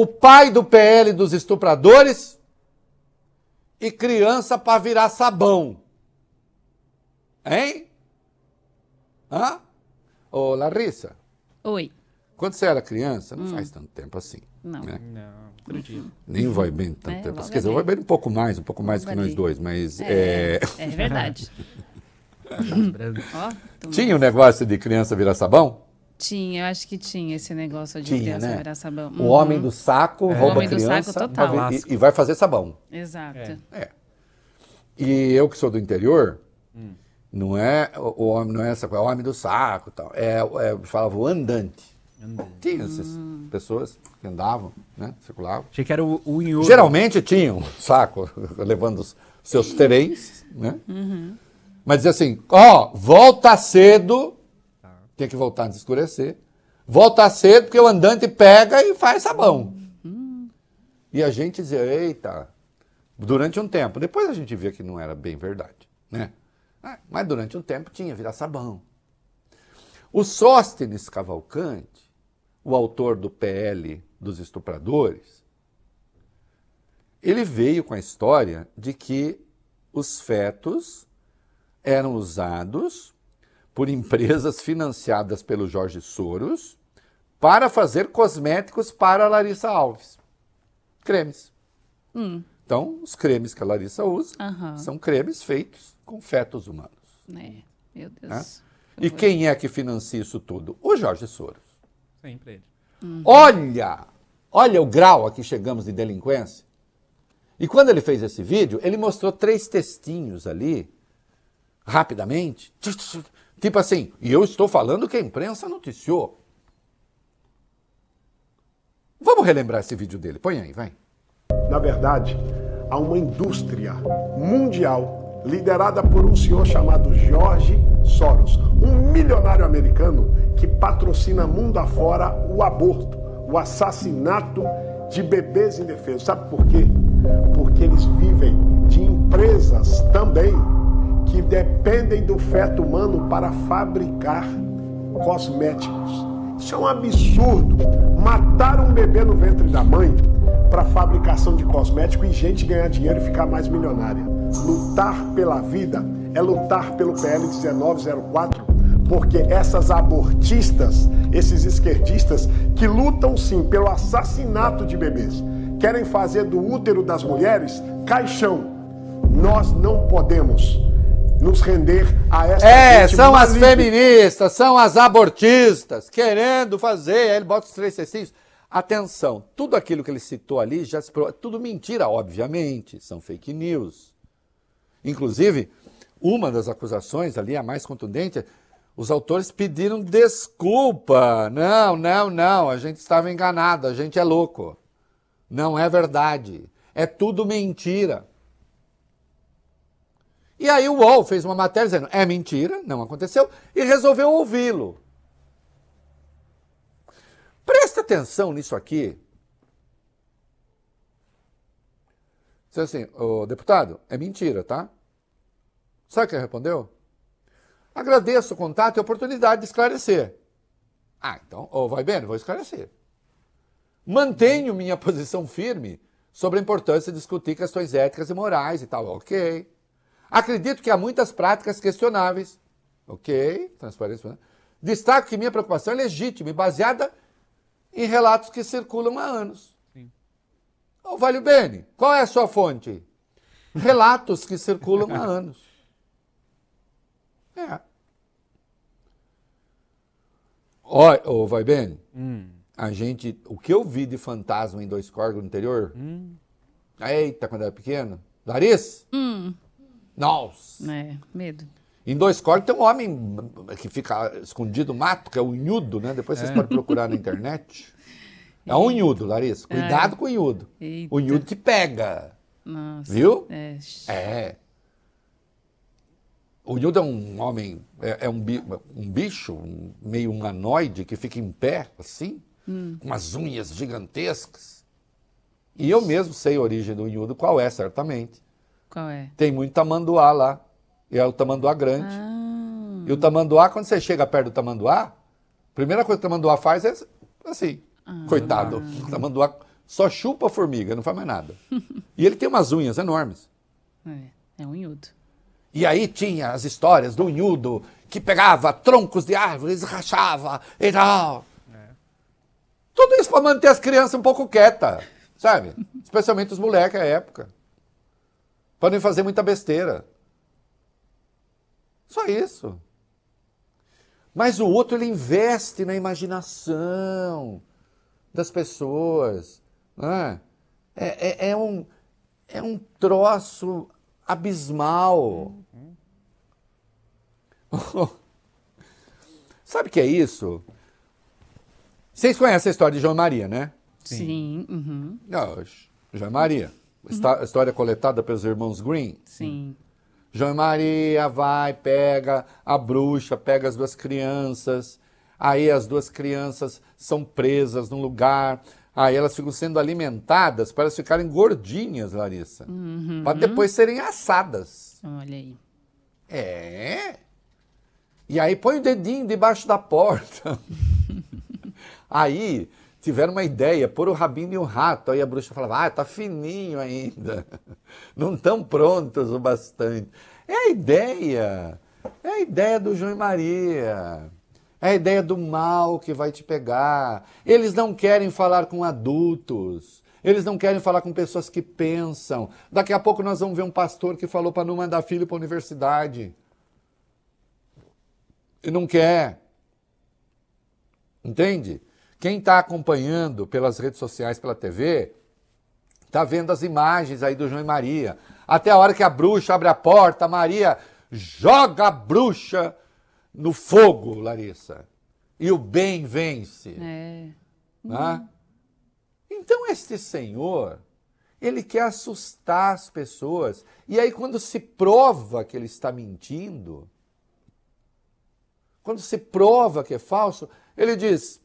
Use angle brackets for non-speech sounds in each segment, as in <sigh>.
o pai do PL dos estupradores e criança para virar sabão. Hein? Hã? Ô, Larissa. Oi. Quando você era criança, não hum. faz tanto tempo assim. Não. Né? Não, Nem vai bem tanto é, tempo. Quer dizer, vai bem um pouco mais, um pouco mais do que nós dois, mas. É, é... é verdade. <laughs> Tinha um negócio de criança virar sabão? Tinha, eu acho que tinha esse negócio de tinha, Deus né? virar sabão. O homem uhum. do saco é. rouba a do saco, total. e, e, vai fazer sabão. Exato. É. é. E eu que sou do interior, hum. não é o homem, não é essa coisa, é o homem do saco tal. É, é falava o andante. andante. Tinha essas hum. pessoas que andavam, né? Circulavam. Achei que era o, o inhouro. Geralmente tinham um saco <laughs> levando os seus terens, né? Uhum. Mas dizia assim, ó, oh, volta cedo tinha que voltar antes de escurecer. Volta cedo, porque o andante pega e faz sabão. Hum. E a gente dizia, eita, durante um tempo. Depois a gente via que não era bem verdade, né? Ah, mas durante um tempo tinha virar sabão. O Sóstenes Cavalcante, o autor do PL dos estupradores, ele veio com a história de que os fetos eram usados por empresas financiadas pelo Jorge Soros para fazer cosméticos para a Larissa Alves. Cremes. Hum. Então, os cremes que a Larissa usa uhum. são cremes feitos com fetos humanos. É, meu Deus. É? E quem é que financia isso tudo? O Jorge Soros. Sempre ele. Uhum. Olha! Olha o grau a que chegamos de delinquência. E quando ele fez esse vídeo, ele mostrou três textinhos ali, rapidamente. Tipo assim, e eu estou falando que a imprensa noticiou. Vamos relembrar esse vídeo dele. Põe aí, vai. Na verdade, há uma indústria mundial liderada por um senhor chamado George Soros, um milionário americano que patrocina mundo afora o aborto, o assassinato de bebês indefesos. Sabe por quê? Porque eles vivem de empresas também que dependem do feto humano para fabricar cosméticos. Isso é um absurdo. Matar um bebê no ventre da mãe para fabricação de cosmético e gente ganhar dinheiro e ficar mais milionária. Lutar pela vida é lutar pelo PL 1904, porque essas abortistas, esses esquerdistas que lutam sim pelo assassinato de bebês, querem fazer do útero das mulheres caixão. Nós não podemos nos render a essa É, são as feministas, são as abortistas, querendo fazer, aí ele bota os três cestinhos. Atenção, tudo aquilo que ele citou ali já se provou, tudo mentira, obviamente, são fake news. Inclusive, uma das acusações ali, a mais contundente, os autores pediram desculpa. Não, não, não, a gente estava enganado, a gente é louco. Não é verdade. É tudo mentira. E aí o UOL fez uma matéria dizendo: é mentira, não aconteceu, e resolveu ouvi-lo. Presta atenção nisso aqui. Diz assim, ô, deputado, é mentira, tá? Sabe o que ele respondeu? Agradeço o contato e a oportunidade de esclarecer. Ah, então, oh, vai bem, vou esclarecer. Mantenho minha posição firme sobre a importância de discutir questões éticas e morais e tal. Ok. Acredito que há muitas práticas questionáveis. Ok, transparência. Né? Destaco que minha preocupação é legítima e baseada em relatos que circulam há anos. Ô, oh, Bene, qual é a sua fonte? Relatos que circulam há anos. É. Ô, oh, Vai Bene, hum. a gente, o que eu vi de fantasma em Dois Corgos no interior, hum. eita, quando era pequeno, Larissa, hum. Nossa! É, medo. Em Dois cortes tem um homem que fica escondido no mato, que é o inhudo, né? Depois vocês é. podem procurar na internet. É um inhudo, Larissa. Cuidado é. com o inhudo. O inhudo te pega. Nossa. Viu? É. é. O Nildo é um homem, é, é um, bi, um, bicho, um, meio humanoide, que fica em pé, assim, hum. com umas unhas gigantescas. E eu mesmo sei a origem do Nildo, qual é, certamente. Qual é? Tem muito tamanduá lá. E é o tamanduá grande. Ah. E o tamanduá, quando você chega perto do tamanduá, a primeira coisa que o tamanduá faz é assim. Ah. Coitado. Ah. O tamanduá só chupa a formiga, não faz mais nada. e ele tem umas unhas enormes. É, é um unhudo. E aí tinha as histórias do unhudo que pegava troncos de árvores, rachava e tal. É. Tudo isso para manter as crianças um pouco quietas, sabe? Especialmente os moleques à época podem fazer muita besteira. Só isso. Mas o outro ele investe na imaginação das pessoas. Né? É, é, é, um, é um troço abismal. <laughs> Sabe o que é isso? Vocês conhecem a história de João Maria, né? Sim. Sim. Uhum. João Maria. Uhum. História coletada pelos irmãos Green. Sim. João e Maria vai, pega a bruxa, pega as duas crianças. Aí as duas crianças são presas num lugar. Aí elas ficam sendo alimentadas para elas ficarem gordinhas, Larissa. Uhum. Para depois serem assadas. Olha aí. É. E aí põe o dedinho debaixo da porta. <laughs> aí tiveram uma ideia, pôr o rabino e o rato. Aí a bruxa falava, ah, tá fininho ainda, <laughs> não estão prontos o bastante. É a ideia, é a ideia do João e Maria, é a ideia do mal que vai te pegar. Eles não querem falar com adultos, eles não querem falar com pessoas que pensam. Daqui a pouco nós vamos ver um pastor que falou para não mandar filho para a universidade. E não quer. Entende? Quem está acompanhando pelas redes sociais, pela TV, está vendo as imagens aí do João e Maria. Até a hora que a bruxa abre a porta, a Maria joga a bruxa no fogo, Larissa. E o bem vence. É. Né? Hum. Então, este Senhor, ele quer assustar as pessoas. E aí, quando se prova que ele está mentindo, quando se prova que é falso, ele diz: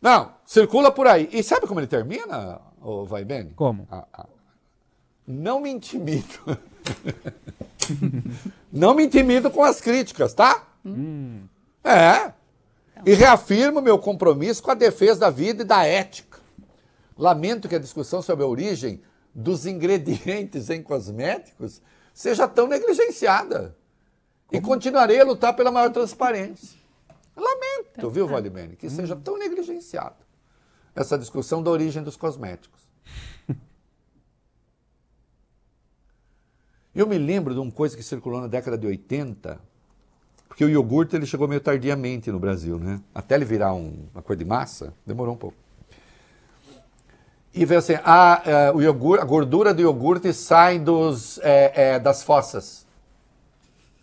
não, circula por aí. E sabe como ele termina, o Vai ben Como? Ah, ah. Não me intimido. <laughs> não me intimido com as críticas, tá? Hum. É. E reafirmo meu compromisso com a defesa da vida e da ética. Lamento que a discussão sobre a origem dos ingredientes em cosméticos seja tão negligenciada. Como? E continuarei a lutar pela maior transparência. Lamento, tá. viu, ah. Valdemir, que seja hum. tão negligenciado essa discussão da origem dos cosméticos. <laughs> Eu me lembro de uma coisa que circulou na década de 80, porque o iogurte ele chegou meio tardiamente no Brasil, né? Até ele virar um, uma coisa de massa, demorou um pouco. E veio assim, a, ah, a é, o iogurte, a gordura do iogurte sai dos, é, é, das fossas.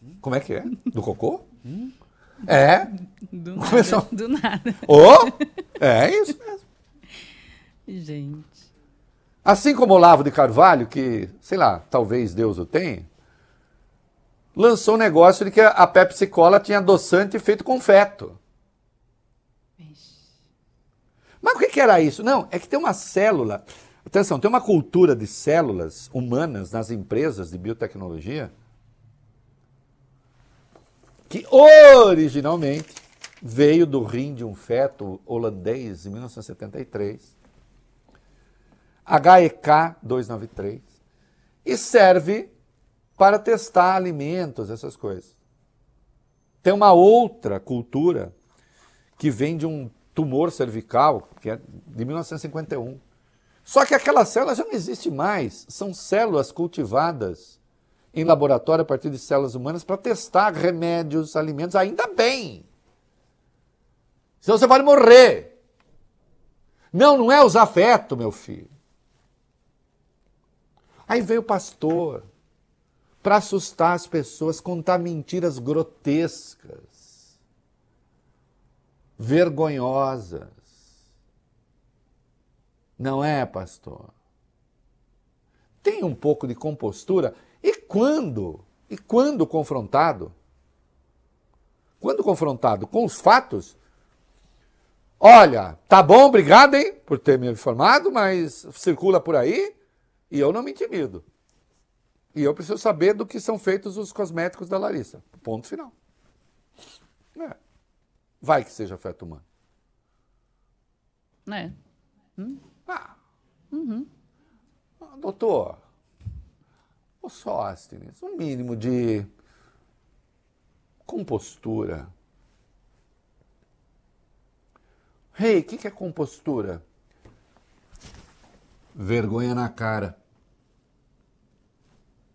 Hum? Como é que é? Do cocô? Hum? É? Do <laughs> nada. Começou. Do nada. Oh, é isso mesmo. Gente. Assim como Olavo de Carvalho, que, sei lá, talvez Deus o tenha, lançou um negócio de que a Pepsi Cola tinha adoçante feito com feto. Mas o que era isso? Não, é que tem uma célula. Atenção, tem uma cultura de células humanas nas empresas de biotecnologia que originalmente veio do rim de um feto holandês em 1973, HEK 293, e serve para testar alimentos, essas coisas. Tem uma outra cultura que vem de um tumor cervical, que é de 1951. Só que aquela célula já não existe mais, são células cultivadas em laboratório a partir de células humanas para testar remédios, alimentos, ainda bem. Senão você pode morrer. Não, não é usar feto, meu filho. Aí veio o pastor para assustar as pessoas, contar mentiras grotescas, vergonhosas. Não é, pastor? Tem um pouco de compostura e quando, e quando confrontado, quando confrontado com os fatos, olha, tá bom, obrigado, hein, por ter me informado, mas circula por aí e eu não me intimido. E eu preciso saber do que são feitos os cosméticos da Larissa. Ponto final. É. Vai que seja feto humano. Né? Hum? Ah. Uhum. Ah, doutor, Ô Sóstenes, um mínimo de compostura. Rei, hey, o que, que é compostura? Vergonha na cara.